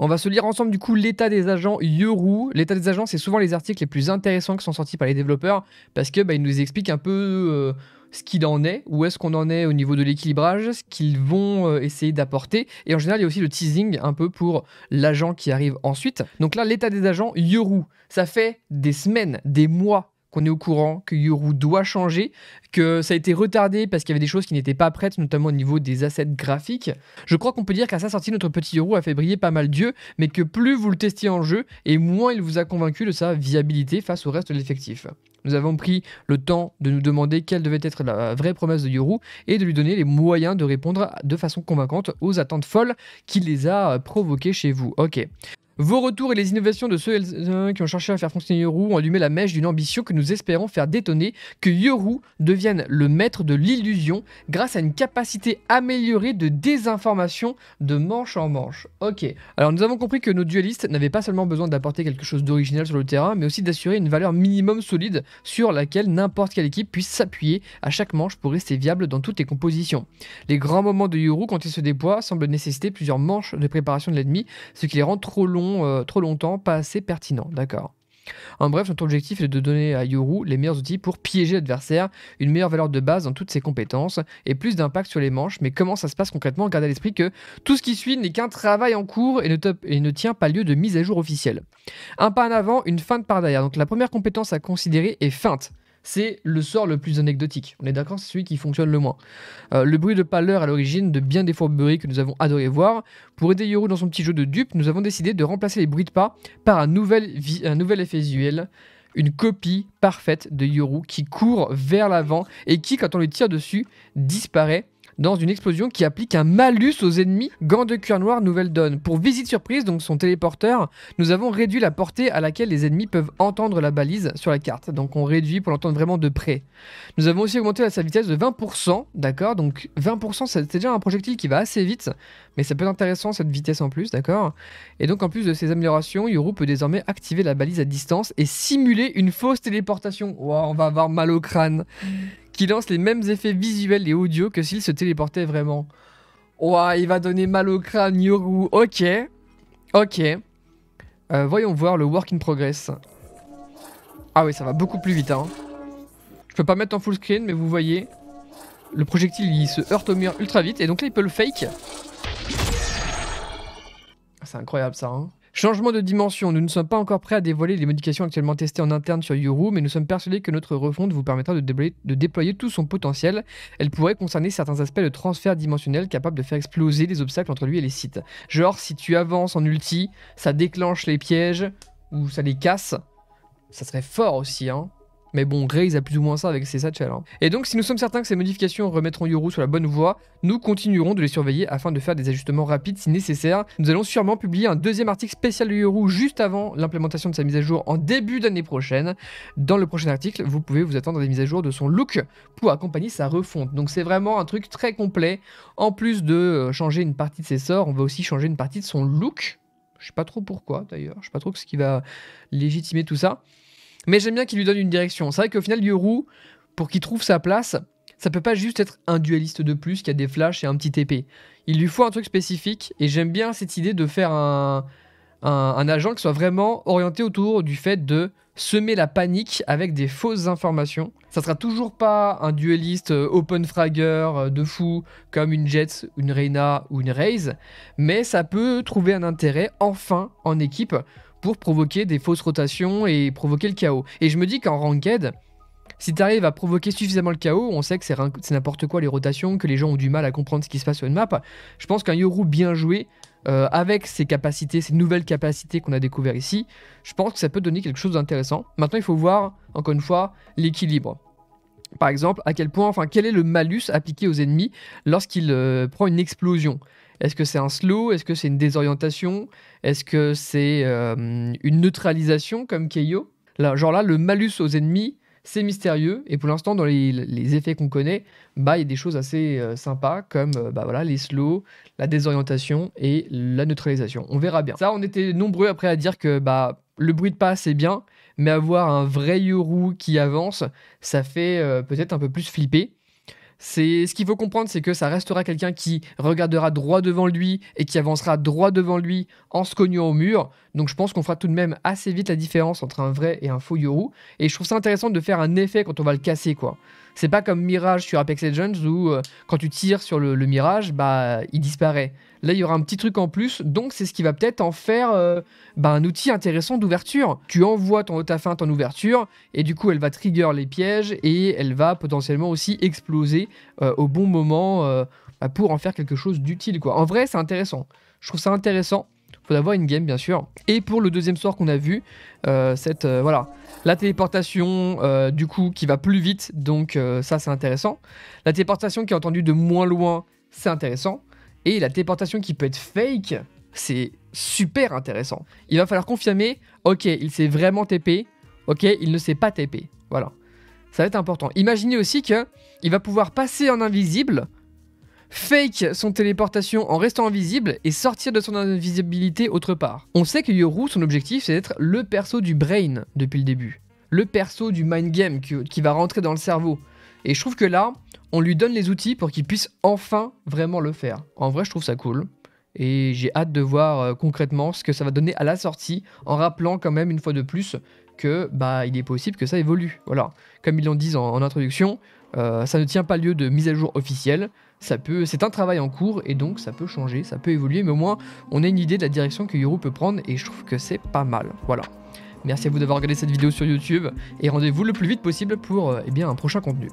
On va se lire ensemble du coup l'état des agents Yoru. L'état des agents, c'est souvent les articles les plus intéressants qui sont sortis par les développeurs parce que bah, ils nous expliquent un peu euh, ce qu'il en est, où est-ce qu'on en est au niveau de l'équilibrage, ce qu'ils vont euh, essayer d'apporter. Et en général, il y a aussi le teasing un peu pour l'agent qui arrive ensuite. Donc là, l'état des agents Yoru, ça fait des semaines, des mois qu'on est au courant, que Yoru doit changer, que ça a été retardé parce qu'il y avait des choses qui n'étaient pas prêtes, notamment au niveau des assets graphiques. Je crois qu'on peut dire qu'à sa sortie, notre petit Yoru a fait briller pas mal d'yeux, mais que plus vous le testiez en jeu, et moins il vous a convaincu de sa viabilité face au reste de l'effectif. Nous avons pris le temps de nous demander quelle devait être la vraie promesse de Yoru et de lui donner les moyens de répondre de façon convaincante aux attentes folles qui les a provoquées chez vous. Ok. Vos retours et les innovations de ceux qui ont cherché à faire fonctionner Yoru ont allumé la mèche d'une ambition que nous espérons faire détonner, que Yoru devienne le maître de l'illusion grâce à une capacité améliorée de désinformation de manche en manche. Ok, alors nous avons compris que nos dualistes n'avaient pas seulement besoin d'apporter quelque chose d'original sur le terrain, mais aussi d'assurer une valeur minimum solide sur laquelle n'importe quelle équipe puisse s'appuyer à chaque manche pour rester viable dans toutes les compositions. Les grands moments de Yoru quand il se déploie semblent nécessiter plusieurs manches de préparation de l'ennemi, ce qui les rend trop longs euh, trop longtemps, pas assez pertinent, d'accord en bref, notre objectif est de donner à Yoru les meilleurs outils pour piéger l'adversaire, une meilleure valeur de base dans toutes ses compétences et plus d'impact sur les manches. Mais comment ça se passe concrètement Gardez à l'esprit que tout ce qui suit n'est qu'un travail en cours et ne, et ne, tient pas lieu de mise à jour officielle. Un pas en avant, une feinte par derrière. Donc la première compétence à considérer est feinte c'est le sort le plus anecdotique. On est d'accord, c'est celui qui fonctionne le moins. Euh, le bruit de pâleur à l'origine de bien des fourberies que nous avons adoré voir. Pour aider Yoru dans son petit jeu de dupe, nous avons décidé de remplacer les bruits de pas par un nouvel, un nouvel effet visuel une copie parfaite de Yoru qui court vers l'avant et qui, quand on lui tire dessus, disparaît dans une explosion qui applique un malus aux ennemis. Gant de cuir noir, nouvelle donne. Pour visite surprise, donc son téléporteur, nous avons réduit la portée à laquelle les ennemis peuvent entendre la balise sur la carte. Donc on réduit pour l'entendre vraiment de près. Nous avons aussi augmenté sa vitesse de 20%, d'accord Donc 20%, c'est déjà un projectile qui va assez vite, mais ça peut être intéressant cette vitesse en plus, d'accord Et donc en plus de ces améliorations, Yoru peut désormais activer la balise à distance et simuler une fausse téléportation. Wow, on va avoir mal au crâne qui lance les mêmes effets visuels et audio que s'il se téléportait vraiment. Ouah, il va donner mal au crâne, Yoru. Ok. Ok. Euh, voyons voir le work in progress. Ah oui, ça va beaucoup plus vite. Hein. Je peux pas mettre en full screen, mais vous voyez. Le projectile, il se heurte au mur ultra vite. Et donc là, il peut le fake. Ah, c'est incroyable ça. Hein. Changement de dimension. Nous ne sommes pas encore prêts à dévoiler les modifications actuellement testées en interne sur Yuru, mais nous sommes persuadés que notre refonte vous permettra de déployer, de déployer tout son potentiel. Elle pourrait concerner certains aspects de transfert dimensionnel capable de faire exploser les obstacles entre lui et les sites. Genre, si tu avances en ulti, ça déclenche les pièges ou ça les casse. Ça serait fort aussi, hein. Mais bon, il a plus ou moins ça avec ses satchels. Hein. Et donc, si nous sommes certains que ces modifications remettront Yoru sur la bonne voie, nous continuerons de les surveiller afin de faire des ajustements rapides si nécessaire. Nous allons sûrement publier un deuxième article spécial de Yoru juste avant l'implémentation de sa mise à jour en début d'année prochaine. Dans le prochain article, vous pouvez vous attendre à des mises à jour de son look pour accompagner sa refonte. Donc, c'est vraiment un truc très complet. En plus de euh, changer une partie de ses sorts, on va aussi changer une partie de son look. Je sais pas trop pourquoi d'ailleurs, je sais pas trop ce qui va légitimer tout ça. Mais j'aime bien qu'il lui donne une direction. C'est vrai qu'au final, Yoru, pour qu'il trouve sa place, ça peut pas juste être un dueliste de plus qui a des flashs et un petit épée. Il lui faut un truc spécifique, et j'aime bien cette idée de faire un, agent qui soit vraiment orienté autour du fait de semer la panique avec des fausses informations. Ça sera toujours pas un dueliste euh, open fragger euh, de fou comme une Jets, une Reina ou une Raze, mais ça peut trouver un intérêt enfin en équipe pour provoquer des fausses rotations et provoquer le chaos. Et je me dis qu'en ranked, si tu arrives à provoquer suffisamment le chaos, on sait que c'est n'importe quoi les rotations, que les gens ont du mal à comprendre ce qui se passe sur une map. Je pense qu'un Yoru bien joué, euh, avec ses capacités, ses nouvelles capacités qu'on a découvert ici, je pense que ça peut donner quelque chose d'intéressant. Maintenant, il faut voir, encore une fois, l'équilibre. Par exemple, à quel point, enfin, quel est le malus appliqué aux ennemis lorsqu'il euh, prend une explosion est-ce que c'est un slow Est-ce que c'est une désorientation Est-ce que c'est euh, une neutralisation comme Keio là, Genre là, le malus aux ennemis, c'est mystérieux. Et pour l'instant, dans les, effets qu'on connaît, bah, il y a des choses assez euh, sympas comme euh, bah, voilà, les slows, la désorientation et la neutralisation. On verra bien. Ça, on était nombreux après à dire que bah, le bruit de pas, c'est bien, mais avoir un vrai Yoru qui avance, ça fait peut-être un peu plus flipper ce qu'il faut comprendre, c'est que ça restera quelqu'un qui regardera droit devant lui et qui avancera droit devant lui en se cognant au mur. Donc je pense qu'on fera tout de même assez vite la différence entre un vrai et un faux Yoru. Et je trouve ça intéressant de faire un effet quand on va le casser, quoi. C'est pas comme Mirage sur Apex Legends où euh, quand tu tires sur le Mirage, bah il disparaît. Là, il y aura un petit truc en plus, donc c'est ce qui va peut-être en faire euh, bah, un outil intéressant d'ouverture. Tu envoies ton fin, en ouverture, et du coup, elle va trigger les pièges, et elle va potentiellement aussi exploser euh, au bon moment euh, bah, pour en faire quelque chose d'utile. quoi. En vrai, c'est intéressant. Je trouve ça intéressant. Faut avoir une game, bien sûr. Et pour le deuxième sort qu'on a vu, cette, voilà, la téléportation, du coup, qui va plus vite, donc ça, c'est intéressant. La téléportation qui est entendue de moins loin, c'est intéressant. Et la téléportation qui peut être fake, c'est super intéressant. Il va falloir confirmer, ok, il s'est vraiment TP, ok, il ne s'est pas TP. Voilà. Ça va être important. Imaginez aussi que va pouvoir passer en invisible, fake son téléportation en restant invisible et sortir de son invisibilité autre part. On sait que Yoru, son objectif, c'est d'être le perso du brain depuis le début. Le perso du mind game qui, qui va rentrer dans le cerveau. Et je trouve que là, on lui donne les outils pour qu'il puisse enfin vraiment le faire. En vrai, je trouve ça cool. Et j'ai hâte de voir euh, concrètement ce que ça va donner à la sortie, en rappelant quand même une fois de plus que bah il est possible que ça évolue. Voilà. Comme ils l'ont dit en, introduction, euh, ça ne tient pas lieu de mise à jour officielle. Ça peut, c'est un travail en cours et donc ça peut changer, ça peut évoluer, mais au moins on a une idée de la direction que Yoru peut prendre et je trouve que c'est pas mal. Voilà. Merci à vous d'avoir regardé cette vidéo sur YouTube et rendez-vous le plus vite possible pour euh, eh bien, un prochain contenu.